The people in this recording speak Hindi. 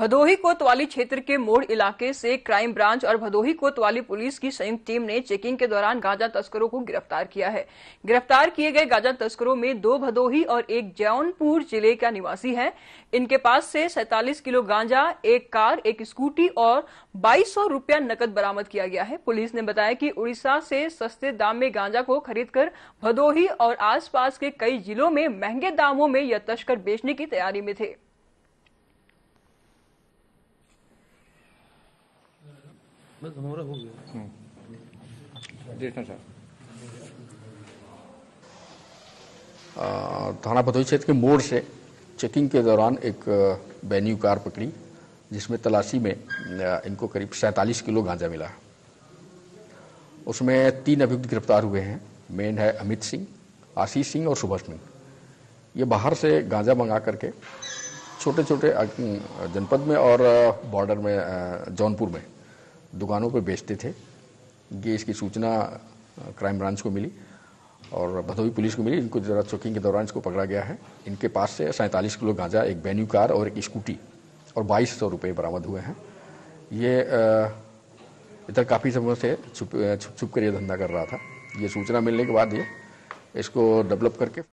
भदोही कोतवाली क्षेत्र के मोड़ इलाके से क्राइम ब्रांच और भदोही कोतवाली पुलिस की संयुक्त टीम ने चेकिंग के दौरान गांजा तस्करों को गिरफ्तार किया है गिरफ्तार किए गए गांजा तस्करों में दो भदोही और एक जौनपुर जिले का निवासी है इनके पास से सैतालीस किलो गांजा एक कार एक स्कूटी और बाईस सौ रूपया नकद बरामद किया गया है पुलिस ने बताया कि उड़ीसा से सस्ते दाम में गांजा को खरीदकर भदोही और आसपास के कई जिलों में महंगे दामों में यह तस्कर बेचने की तैयारी में थे बस हमारा तो हो गया हम्म। देखना सर थाना भदोही क्षेत्र के मोड़ से चेकिंग के दौरान एक वेन्यू कार पकड़ी जिसमें तलाशी में इनको करीब सैंतालीस किलो गांजा मिला उसमें तीन अभियुक्त गिरफ्तार हुए हैं मेन है अमित सिंह आशीष सिंह और सुभाष सिंह ये बाहर से गांजा मंगा करके छोटे छोटे जनपद में और बॉर्डर में जौनपुर में दुकानों पर बेचते थे ये इसकी सूचना क्राइम ब्रांच को मिली और भदोही पुलिस को मिली इनको जरा चौकिंग के दौरान इसको पकड़ा गया है इनके पास से सैंतालीस किलो गांजा एक बैन्यू कार और एक स्कूटी और बाईस सौ रुपये बरामद हुए हैं ये इधर काफ़ी समय से छुप छुप छुप कर ये धंधा कर रहा था ये सूचना मिलने के बाद ये इसको डेवलप करके